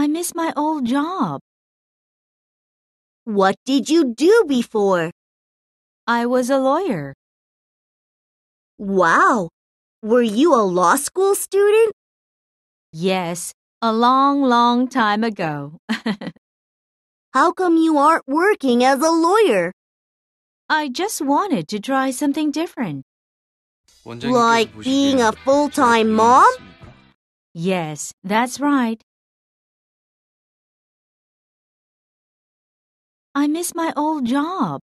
I miss my old job. What did you do before? I was a lawyer. Wow! Were you a law school student? Yes, a long, long time ago. How come you aren't working as a lawyer? I just wanted to try something different. Like being a full time mom? Yes, that's right. I miss my old job.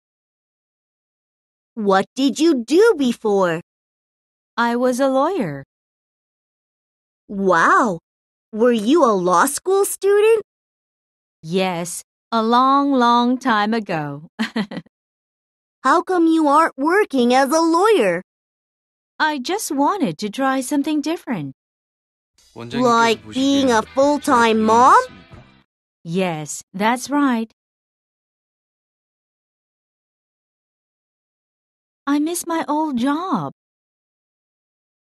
What did you do before? I was a lawyer. Wow! Were you a law school student? Yes, a long, long time ago. How come you aren't working as a lawyer? I just wanted to try something different. Like being a full time mom? Yes, that's right. I miss my old job.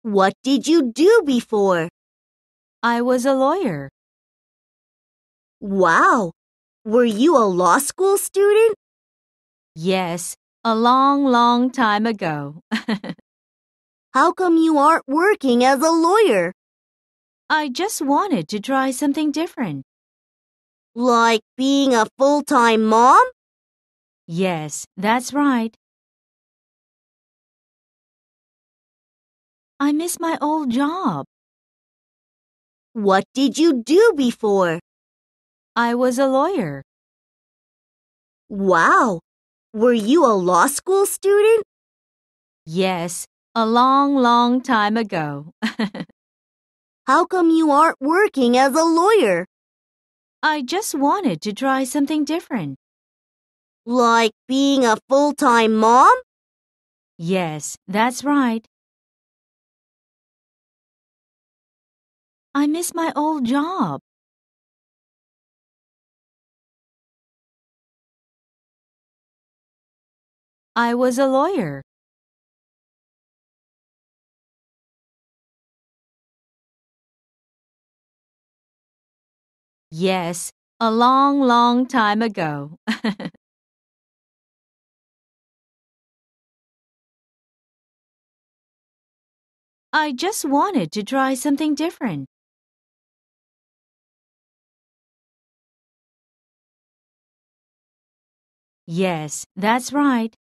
What did you do before? I was a lawyer. Wow! Were you a law school student? Yes, a long, long time ago. How come you aren't working as a lawyer? I just wanted to try something different. Like being a full time mom? Yes, that's right. I miss my old job. What did you do before? I was a lawyer. Wow! Were you a law school student? Yes, a long, long time ago. How come you aren't working as a lawyer? I just wanted to try something different. Like being a full time mom? Yes, that's right. I miss my old job. I was a lawyer. Yes, a long, long time ago. I just wanted to try something different. Yes, that's right.